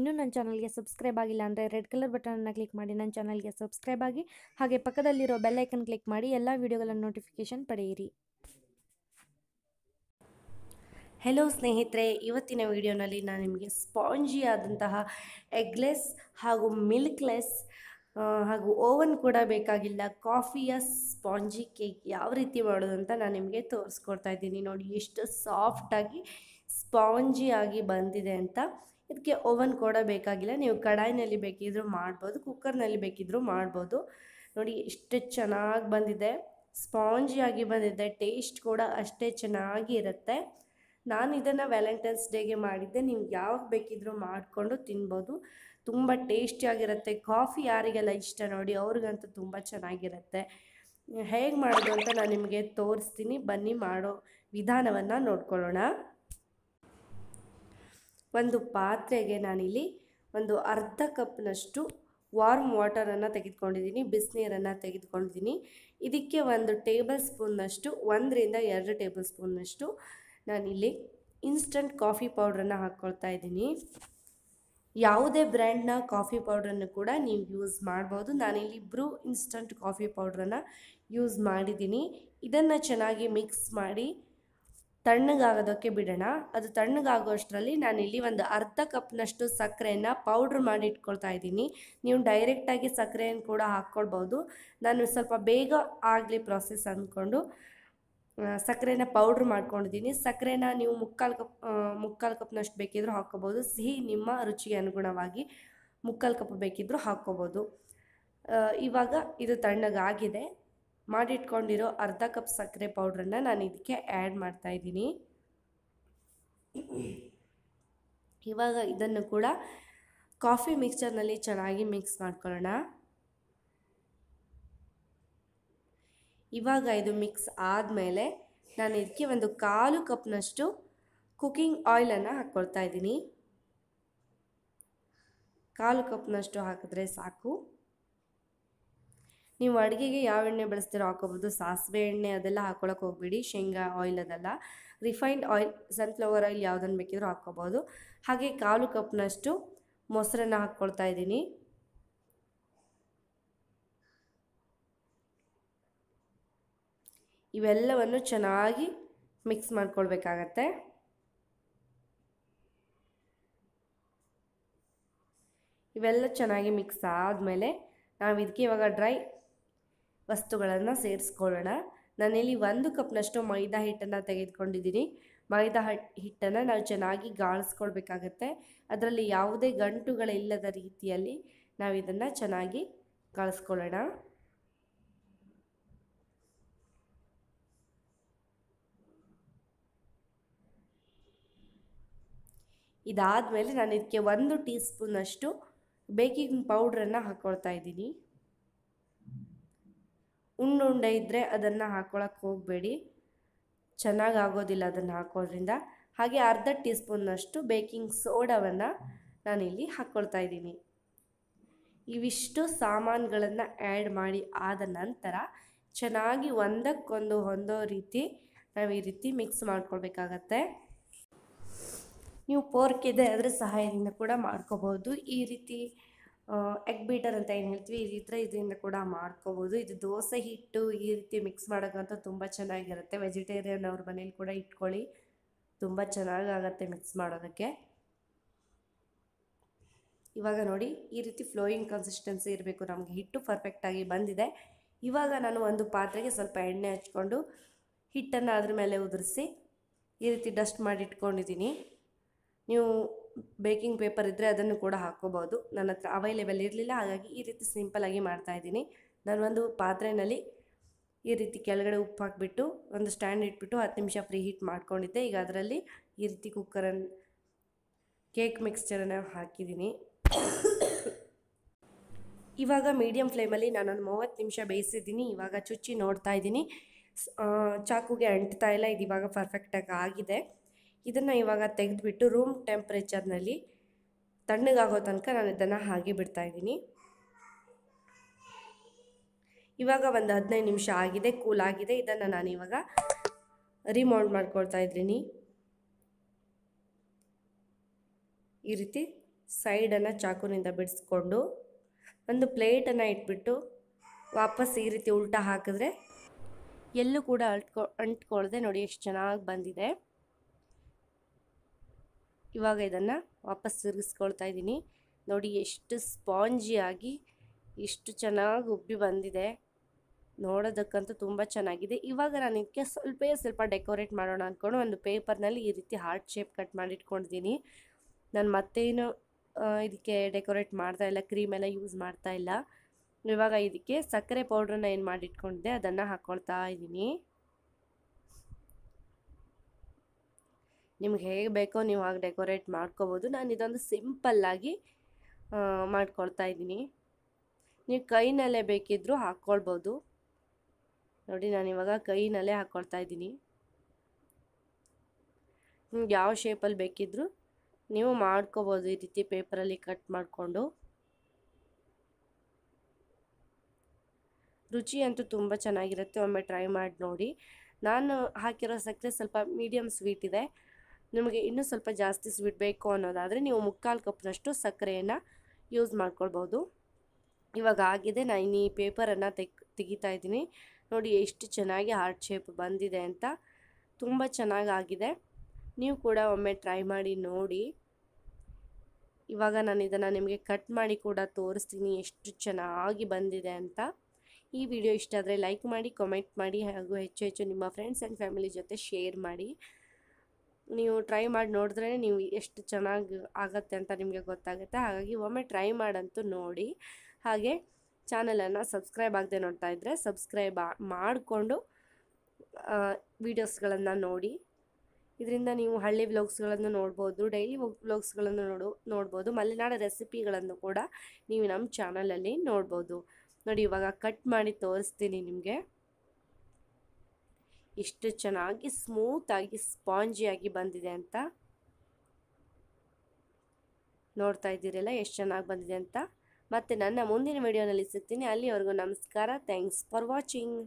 ಇನ್ನೂ ನನ್ನ ಚಾನಲ್ಗೆ ಸಬ್ಸ್ಕ್ರೈಬ್ ಆಗಿಲ್ಲ ಅಂದರೆ ರೆಡ್ ಕಲರ್ ಬಟನನ್ನು ಕ್ಲಿಕ್ ಮಾಡಿ ನನ್ನ ಚಾನಲ್ಗೆ ಸಬ್ಸ್ಕ್ರೈಬ್ ಆಗಿ ಹಾಗೆ ಪಕ್ಕದಲ್ಲಿರೋ ಬೆಲ್ಲೈಕನ್ ಕ್ಲಿಕ್ ಮಾಡಿ ಎಲ್ಲ ವಿಡಿಯೋಗಳ ನೋಟಿಫಿಕೇಷನ್ ಪಡೆಯಿರಿ ಹೆಲೋ ಸ್ನೇಹಿತರೆ ಇವತ್ತಿನ ವಿಡಿಯೋನಲ್ಲಿ ನಾನು ನಿಮಗೆ ಸ್ಪಾಂಜಿ ಆದಂತಹ ಎಗ್ಲೆಸ್ ಹಾಗೂ ಮಿಲ್ಕ್ಲೆಸ್ ಹಾಗೂ ಓವನ್ ಕೂಡ ಬೇಕಾಗಿಲ್ಲ ಕಾಫಿಯ ಸ್ಪಾಂಜಿ ಕೇಕ್ ಯಾವ ರೀತಿ ಮಾಡೋದು ಅಂತ ನಾನು ನಿಮಗೆ ತೋರಿಸ್ಕೊಡ್ತಾ ಇದ್ದೀನಿ ನೋಡಿ ಎಷ್ಟು ಸಾಫ್ಟಾಗಿ ಸ್ಪಾಂಜಿ ಆಗಿ ಬಂದಿದೆ ಅಂತ ಇದಕ್ಕೆ ಓವನ್ ಕೂಡ ಬೇಕಾಗಿಲ್ಲ ನೀವು ಕಡಾಯಿನಲ್ಲಿ ಬೇಕಿದ್ದರೂ ಮಾಡ್ಬೋದು ಕುಕ್ಕರ್ನಲ್ಲಿ ಬೇಕಿದ್ದರೂ ಮಾಡ್ಬೋದು ನೋಡಿ ಎಷ್ಟು ಚೆನ್ನಾಗಿ ಬಂದಿದೆ ಸ್ಪಾಂಜಿಯಾಗಿ ಬಂದಿದೆ ಟೇಸ್ಟ್ ಕೂಡ ಅಷ್ಟೇ ಚೆನ್ನಾಗಿ ಇರುತ್ತೆ ನಾನು ಇದನ್ನು ವ್ಯಾಲೆಂಟೈನ್ಸ್ ಡೇಗೆ ಮಾಡಿದ್ದೆ ನೀವು ಯಾವಾಗ ಬೇಕಿದ್ದರೂ ಮಾಡಿಕೊಂಡು ತಿನ್ಬೋದು ತುಂಬ ಟೇಸ್ಟಿಯಾಗಿರುತ್ತೆ ಕಾಫಿ ಯಾರಿಗೆಲ್ಲ ಇಷ್ಟ ನೋಡಿ ಅವ್ರಿಗಂತೂ ತುಂಬ ಚೆನ್ನಾಗಿರುತ್ತೆ ಹೇಗೆ ಮಾಡೋದು ಅಂತ ನಾನು ನಿಮಗೆ ತೋರಿಸ್ತೀನಿ ಬನ್ನಿ ಮಾಡೋ ವಿಧಾನವನ್ನು ನೋಡ್ಕೊಳ್ಳೋಣ ಒಂದು ಪಾತ್ರೆಗೆ ನಾನಿಲ್ಲಿ ಒಂದು ಅರ್ಧ ಕಪ್ನಷ್ಟು ವಾರ್ಮ್ ವಾಟರನ್ನು ತೆಗೆದುಕೊಂಡಿದ್ದೀನಿ ಬಿಸಿನೀರನ್ನು ತೆಗೆದುಕೊಂಡಿದ್ದೀನಿ ಇದಕ್ಕೆ ಒಂದು ಟೇಬಲ್ ಸ್ಪೂನ್ನಷ್ಟು ಒಂದರಿಂದ ಎರಡು ಟೇಬಲ್ ಸ್ಪೂನ್ನಷ್ಟು ನಾನಿಲ್ಲಿ ಇನ್ಸ್ಟಂಟ್ ಕಾಫಿ ಪೌಡ್ರನ್ನು ಹಾಕ್ಕೊಳ್ತಾ ಇದ್ದೀನಿ ಯಾವುದೇ ಬ್ರ್ಯಾಂಡ್ನ ಕಾಫಿ ಪೌಡ್ರನ್ನು ಕೂಡ ನೀವು ಯೂಸ್ ಮಾಡ್ಬೋದು ನಾನಿಲ್ಲಿ ಬ್ರೂ ಇನ್ಸ್ಟಂಟ್ ಕಾಫಿ ಪೌಡ್ರನ್ನು ಯೂಸ್ ಮಾಡಿದ್ದೀನಿ ಇದನ್ನು ಚೆನ್ನಾಗಿ ಮಿಕ್ಸ್ ಮಾಡಿ ತಣ್ಣಗಾಗೋದಕ್ಕೆ ಬಿಡೋಣ ಅದು ತಣ್ಣಗಾಗೋಷ್ಟರಲ್ಲಿ ನಾನಿಲ್ಲಿ ಒಂದು ಅರ್ಧ ಕಪ್ನಷ್ಟು ಸಕ್ಕರೆನ ಪೌಡ್ರ್ ಮಾಡಿ ಇಟ್ಕೊಳ್ತಾ ಇದ್ದೀನಿ ನೀವು ಡೈರೆಕ್ಟಾಗಿ ಸಕ್ಕರೆಯನ್ನು ಕೂಡ ಹಾಕ್ಕೊಳ್ಬೋದು ನಾನು ಸ್ವಲ್ಪ ಬೇಗ ಆಗಲಿ ಪ್ರೊಸೆಸ್ ಅಂದ್ಕೊಂಡು ಸಕ್ಕರೆನ ಪೌಡ್ರ್ ಮಾಡ್ಕೊಂಡಿದ್ದೀನಿ ಸಕ್ಕರೆನ ನೀವು ಮುಕ್ಕಾಲು ಕಪ್ ಮುಕ್ಕಾಲು ಕಪ್ನಷ್ಟು ಬೇಕಿದ್ದರೂ ಹಾಕ್ಕೋಬೋದು ಸಿಹಿ ನಿಮ್ಮ ರುಚಿಗೆ ಅನುಗುಣವಾಗಿ ಮುಕ್ಕಾಲು ಕಪ್ ಬೇಕಿದ್ದರೂ ಹಾಕ್ಕೋಬೋದು ಇವಾಗ ಇದು ತಣ್ಣಗಾಗಿದೆ ಮಾಡಿಟ್ಕೊಂಡಿರೋ ಅರ್ಧ ಕಪ್ ಸಕ್ಕರೆ ಪೌಡ್ರನ್ನು ನಾನು ಇದಕ್ಕೆ ಆ್ಯಡ್ ಮಾಡ್ತಾಯಿದ್ದೀನಿ ಇವಾಗ ಇದನ್ನು ಕೂಡ ಕಾಫಿ ಮಿಕ್ಸ್ಚರ್ನಲ್ಲಿ ಚೆನ್ನಾಗಿ ಮಿಕ್ಸ್ ಮಾಡ್ಕೊಳ್ಳೋಣ ಇವಾಗ ಇದು ಮಿಕ್ಸ್ ಆದಮೇಲೆ ನಾನು ಇದಕ್ಕೆ ಒಂದು ಕಾಲು ಕಪ್ನಷ್ಟು ಕುಕ್ಕಿಂಗ್ ಆಯಿಲನ್ನು ಹಾಕ್ಕೊಳ್ತಾ ಇದ್ದೀನಿ ಕಾಲು ಕಪ್ನಷ್ಟು ಹಾಕಿದ್ರೆ ಸಾಕು ನೀವು ಅಡುಗೆಗೆ ಯಾವ ಎಣ್ಣೆ ಬಳಸ್ತೀರೋ ಹಾಕೋಬೋದು ಸಾಸಿವೆ ಎಣ್ಣೆ ಅದೆಲ್ಲ ಹಾಕೊಳಕ್ಕೆ ಹೋಗ್ಬೇಡಿ ಶೇಂಗಾ ಆಯಿಲ್ ಅದೆಲ್ಲ ರಿಫೈನ್ಡ್ ಆಯಿಲ್ ಸನ್ಫ್ಲವರ್ ಆಯಿಲ್ ಯಾವುದನ್ನು ಬೇಕಿದ್ರೂ ಹಾಕ್ಕೋಬೋದು ಹಾಗೆ ಕಾಲು ಕಪ್ನಷ್ಟು ಮೊಸರನ್ನ ಹಾಕ್ಕೊಳ್ತಾ ಇದ್ದೀನಿ ಇವೆಲ್ಲವನ್ನು ಚೆನ್ನಾಗಿ ಮಿಕ್ಸ್ ಮಾಡ್ಕೊಳ್ಬೇಕಾಗತ್ತೆ ಇವೆಲ್ಲ ಚೆನ್ನಾಗಿ ಮಿಕ್ಸ್ ಆದಮೇಲೆ ನಾವು ಇದಕ್ಕೆ ಇವಾಗ ಡ್ರೈ ವಸ್ತುಗಳನ್ನು ಸೇರಿಸ್ಕೊಳ್ಳೋಣ ನಾನಿಲ್ಲಿ ಒಂದು ಕಪ್ನಷ್ಟು ಮೈದಾ ಹಿಟ್ಟನ್ನು ತೆಗೆದುಕೊಂಡಿದ್ದೀನಿ ಮೈದಾ ಹಿಟ್ಟನ್ನು ನಾವು ಚೆನ್ನಾಗಿ ಗಾಳಿಸ್ಕೊಳ್ಬೇಕಾಗತ್ತೆ ಅದರಲ್ಲಿ ಯಾವುದೇ ಗಂಟುಗಳಿಲ್ಲದ ರೀತಿಯಲ್ಲಿ ನಾವು ಇದನ್ನು ಚೆನ್ನಾಗಿ ಗಾಳಿಸ್ಕೊಳ್ಳೋಣ ಇದಾದ ಮೇಲೆ ನಾನು ಇದಕ್ಕೆ ಒಂದು ಟೀ ಸ್ಪೂನಷ್ಟು ಬೇಕಿಂಗ್ ಪೌಡ್ರನ್ನು ಹಾಕ್ಕೊಳ್ತಾ ಇದ್ದೀನಿ ಉಂಡುಂಡೆ ಇದ್ದರೆ ಅದನ್ನು ಹಾಕ್ಕೊಳಕ್ಕೆ ಹೋಗಬೇಡಿ ಚೆನ್ನಾಗಿ ಆಗೋದಿಲ್ಲ ಅದನ್ನು ಹಾಕೋದ್ರಿಂದ ಹಾಗೆ ಅರ್ಧ ಟೀ ಸ್ಪೂನ್ನಷ್ಟು ಬೇಕಿಂಗ್ ಸೋಡಾವನ್ನು ನಾನಿಲ್ಲಿ ಹಾಕ್ಕೊಳ್ತಾ ಇದ್ದೀನಿ ಇವಿಷ್ಟು ಸಾಮಾನುಗಳನ್ನು ಆ್ಯಡ್ ಮಾಡಿ ಆದ ನಂತರ ಚೆನ್ನಾಗಿ ಒಂದಕ್ಕೊಂದು ಹೊಂದೋ ರೀತಿ ನಾವು ಈ ರೀತಿ ಮಿಕ್ಸ್ ಮಾಡ್ಕೊಳ್ಬೇಕಾಗತ್ತೆ ನೀವು ಪೋರ್ಕ್ ಇದೆ ಅದರ ಸಹಾಯದಿಂದ ಕೂಡ ಮಾಡ್ಕೋಬೋದು ಈ ರೀತಿ ಎಗ್ ಬೀಟರ್ ಅಂತ ಏನು ಹೇಳ್ತೀವಿ ಇದ್ರೆ ಇದರಿಂದ ಕೂಡ ಮಾಡ್ಕೋಬೋದು ಇದು ದೋಸೆ ಹಿಟ್ಟು ಈ ರೀತಿ ಮಿಕ್ಸ್ ಮಾಡೋಕ್ಕಂತೂ ತುಂಬ ಚೆನ್ನಾಗಿರುತ್ತೆ ವೆಜಿಟೇರಿಯನ್ ಅವ್ರ ಮನೇಲಿ ಕೂಡ ಇಟ್ಕೊಳ್ಳಿ ತುಂಬ ಚೆನ್ನಾಗಾಗತ್ತೆ ಮಿಕ್ಸ್ ಮಾಡೋದಕ್ಕೆ ಇವಾಗ ನೋಡಿ ಈ ರೀತಿ ಫ್ಲೋಯಿಂಗ್ ಕನ್ಸಿಸ್ಟೆನ್ಸಿ ಇರಬೇಕು ನಮಗೆ ಹಿಟ್ಟು ಪರ್ಫೆಕ್ಟಾಗಿ ಬಂದಿದೆ ಇವಾಗ ನಾನು ಒಂದು ಪಾತ್ರೆಗೆ ಸ್ವಲ್ಪ ಎಣ್ಣೆ ಹಚ್ಕೊಂಡು ಹಿಟ್ಟನ್ನು ಅದ್ರ ಮೇಲೆ ಉದುರಿಸಿ ಈ ರೀತಿ ಡಸ್ಟ್ ಮಾಡಿ ನೀವು ಬೇಕಿಂಗ್ ಪೇಪರ್ ಇದ್ದರೆ ಅದನ್ನು ಕೂಡ ಹಾಕ್ಕೋಬೋದು ನನ್ನ ಹತ್ರ ಅವೈಲೇಬಲ್ ಇರಲಿಲ್ಲ ಹಾಗಾಗಿ ಈ ರೀತಿ ಸಿಂಪಲಾಗಿ ಮಾಡ್ತಾಯಿದ್ದೀನಿ ನಾನು ಒಂದು ಪಾತ್ರೆಯಲ್ಲಿ ಈ ರೀತಿ ಕೆಳಗಡೆ ಉಪ್ಪು ಹಾಕಿಬಿಟ್ಟು ಒಂದು ಸ್ಟ್ಯಾಂಡ್ ಇಟ್ಬಿಟ್ಟು ಹತ್ತು ನಿಮಿಷ ಫ್ರೀ ಹೀಟ್ ಮಾಡ್ಕೊಂಡಿದ್ದೆ ಈಗ ಅದರಲ್ಲಿ ಈ ರೀತಿ ಕುಕ್ಕರನ್ನು ಕೇಕ್ ಮಿಕ್ಸ್ಚರನ್ನು ಹಾಕಿದ್ದೀನಿ ಇವಾಗ ಮೀಡಿಯಂ ಫ್ಲೇಮಲ್ಲಿ ನಾನೊಂದು ಮೂವತ್ತು ನಿಮಿಷ ಬೇಯಿಸಿದ್ದೀನಿ ಇವಾಗ ಚುಚ್ಚಿ ನೋಡ್ತಾ ಇದ್ದೀನಿ ಚಾಕುಗೆ ಅಂಟ್ತಾ ಇಲ್ಲ ಇದು ಇವಾಗ ಪರ್ಫೆಕ್ಟಾಗಿ ಆಗಿದೆ ಇದನ್ನು ಇವಾಗ ತೆಗೆದುಬಿಟ್ಟು ರೂಮ್ ಟೆಂಪ್ರೇಚರ್ನಲ್ಲಿ ತಣ್ಣಗಾಗೋ ತನಕ ನಾನು ಇದನ್ನು ಹಾಗೆ ಬಿಡ್ತಾಯಿದ್ದೀನಿ ಇವಾಗ ಒಂದು ಹದಿನೈದು ನಿಮಿಷ ಆಗಿದೆ ಕೂಲ್ ಆಗಿದೆ ಇದನ್ನು ನಾನು ಇವಾಗ ರಿಮೌಂಡ್ ಮಾಡ್ಕೊಳ್ತಾ ಇದ್ದೀನಿ ಈ ರೀತಿ ಸೈಡನ್ನು ಚಾಕುನಿಂದ ಬಿಡಿಸ್ಕೊಂಡು ಒಂದು ಪ್ಲೇಟನ್ನು ಇಟ್ಬಿಟ್ಟು ವಾಪಸ್ ಈ ರೀತಿ ಉಲ್ಟಾ ಹಾಕಿದ್ರೆ ಎಲ್ಲೂ ಕೂಡ ಅಂಟ್ಕೊ ಅಂಟ್ಕೊಳ್ಳದೆ ನೋಡಿ ಎಷ್ಟು ಚೆನ್ನಾಗಿ ಬಂದಿದೆ ಇವಾಗ ಇದನ್ನು ವಾಪಸ್ ತಿರುಗಿಸ್ಕೊಳ್ತಾ ಇದ್ದೀನಿ ನೋಡಿ ಎಷ್ಟು ಸ್ಪಾಂಜಿಯಾಗಿ ಎಷ್ಟು ಚೆನ್ನಾಗಿ ಉಬ್ಬಿ ಬಂದಿದೆ ನೋಡೋದಕ್ಕಂತೂ ತುಂಬ ಚೆನ್ನಾಗಿದೆ ಇವಾಗ ನಾನು ಇದಕ್ಕೆ ಸ್ವಲ್ಪ ಸ್ವಲ್ಪ ಡೆಕೋರೇಟ್ ಮಾಡೋಣ ಅಂದ್ಕೊಂಡು ಒಂದು ಪೇಪರ್ನಲ್ಲಿ ಈ ರೀತಿ ಹಾರ್ಟ್ ಶೇಪ್ ಕಟ್ ಮಾಡಿಟ್ಕೊಂಡಿದ್ದೀನಿ ನಾನು ಮತ್ತೇನು ಇದಕ್ಕೆ ಡೆಕೋರೇಟ್ ಮಾಡ್ತಾ ಇಲ್ಲ ಕ್ರೀಮ್ ಎಲ್ಲ ಯೂಸ್ ಮಾಡ್ತಾ ಇಲ್ಲ ಇವಾಗ ಇದಕ್ಕೆ ಸಕ್ಕರೆ ಪೌಡ್ರನ್ನ ಏನು ಮಾಡಿಟ್ಕೊಂಡಿದ್ದೆ ಅದನ್ನು ಹಾಕ್ಕೊಳ್ತಾ ಇದ್ದೀನಿ ನಿಮ್ಗೆ ಹೇಗೆ ಬೇಕೋ ನೀವು ಹಾಗೆ ಡೆಕೋರೇಟ್ ಮಾಡ್ಕೋಬೋದು ನಾನು ಇದೊಂದು ಸಿಂಪಲ್ಲಾಗಿ ಮಾಡ್ಕೊಳ್ತಾ ಇದ್ದೀನಿ ನೀವು ಕೈನಲ್ಲೇ ಬೇಕಿದ್ದರೂ ಹಾಕ್ಕೊಳ್ಬೋದು ನೋಡಿ ನಾನು ಇವಾಗ ಕೈನಲ್ಲೇ ಹಾಕ್ಕೊಳ್ತಾ ಇದ್ದೀನಿ ನಿಮ್ಗೆ ಯಾವ ಶೇಪಲ್ಲಿ ಬೇಕಿದ್ದರೂ ನೀವು ಮಾಡ್ಕೋಬೋದು ಈ ರೀತಿ ಪೇಪರಲ್ಲಿ ಕಟ್ ಮಾಡಿಕೊಂಡು ರುಚಿ ಅಂತೂ ತುಂಬ ಚೆನ್ನಾಗಿರುತ್ತೆ ಒಮ್ಮೆ ಟ್ರೈ ಮಾಡಿ ನೋಡಿ ನಾನು ಹಾಕಿರೋ ಸಕ್ಕರೆ ಸ್ವಲ್ಪ ಮೀಡಿಯಮ್ ಸ್ವೀಟ್ ಇದೆ ನಿಮಗೆ ಇನ್ನೂ ಸ್ವಲ್ಪ ಜಾಸ್ತಿ ಸ್ವೀಟ್ ಬೇಕು ಅನ್ನೋದಾದರೆ ನೀವು ಮುಕ್ಕಾಲು ಕಪ್ನಷ್ಟು ಸಕ್ಕರೆಯನ್ನು ಯೂಸ್ ಮಾಡ್ಕೊಳ್ಬೋದು ಇವಾಗ ಆಗಿದೆ ನಾನು ಈ ಪೇಪರನ್ನು ತೆಗ್ ತೆಗಿತಾ ಇದ್ದೀನಿ ನೋಡಿ ಎಷ್ಟು ಚೆನ್ನಾಗಿ ಹಾರ್ಟ್ ಶೇಪ್ ಬಂದಿದೆ ಅಂತ ತುಂಬ ಚೆನ್ನಾಗಾಗಿದೆ ನೀವು ಕೂಡ ಒಮ್ಮೆ ಟ್ರೈ ಮಾಡಿ ನೋಡಿ ಇವಾಗ ನಾನು ಇದನ್ನು ನಿಮಗೆ ಕಟ್ ಮಾಡಿ ಕೂಡ ತೋರಿಸ್ತೀನಿ ಎಷ್ಟು ಚೆನ್ನಾಗಿ ಬಂದಿದೆ ಅಂತ ಈ ವಿಡಿಯೋ ಇಷ್ಟ ಆದರೆ ಲೈಕ್ ಮಾಡಿ ಕಮೆಂಟ್ ಮಾಡಿ ಹಾಗೂ ಹೆಚ್ಚು ಹೆಚ್ಚು ನಿಮ್ಮ ಫ್ರೆಂಡ್ಸ್ ಆ್ಯಂಡ್ ಫ್ಯಾಮಿಲಿ ಜೊತೆ ಶೇರ್ ಮಾಡಿ ನೀವು ಟ್ರೈ ಮಾಡಿ ನೋಡಿದ್ರೆ ನೀವು ಎಷ್ಟು ಚೆನ್ನಾಗಿ ಆಗತ್ತೆ ಅಂತ ನಿಮಗೆ ಗೊತ್ತಾಗುತ್ತೆ ಹಾಗಾಗಿ ಒಮ್ಮೆ ಟ್ರೈ ಮಾಡಂತೂ ನೋಡಿ ಹಾಗೆ ಚಾನಲನ್ನು ಸಬ್ಸ್ಕ್ರೈಬ್ ಆಗದೆ ನೋಡ್ತಾ ಇದ್ದರೆ ಸಬ್ಸ್ಕ್ರೈಬ್ ಮಾಡಿಕೊಂಡು ವೀಡಿಯೋಸ್ಗಳನ್ನು ನೋಡಿ ಇದರಿಂದ ನೀವು ಹಳ್ಳಿ ವ್ಲಾಗ್ಸ್ಗಳನ್ನು ನೋಡ್ಬೋದು ಡೈಲಿ ವ್ಲಾಗ್ಸ್ಗಳನ್ನು ನೋಡು ನೋಡ್ಬೋದು ಮಲೆನಾಡ ರೆಸಿಪಿಗಳನ್ನು ಕೂಡ ನೀವು ನಮ್ಮ ಚಾನಲಲ್ಲಿ ನೋಡ್ಬೋದು ನೋಡಿ ಇವಾಗ ಕಟ್ ಮಾಡಿ ತೋರಿಸ್ತೀನಿ ನಿಮಗೆ ಎಷ್ಟು ಚೆನ್ನಾಗಿ ಸ್ಮೂತಾಗಿ ಸ್ಪಾಂಜಿಯಾಗಿ ಬಂದಿದೆ ಅಂತ ನೋಡ್ತಾ ಇದ್ದೀರಲ್ಲ ಎಷ್ಟು ಚೆನ್ನಾಗಿ ಬಂದಿದೆ ಅಂತ ಮತ್ತು ನನ್ನ ಮುಂದಿನ ವಿಡಿಯೋನಲ್ಲಿ ಸಿಗ್ತೀನಿ ಅಲ್ಲಿವರೆಗೂ ನಮಸ್ಕಾರ ಥ್ಯಾಂಕ್ಸ್ ಫಾರ್ ವಾಚಿಂಗ್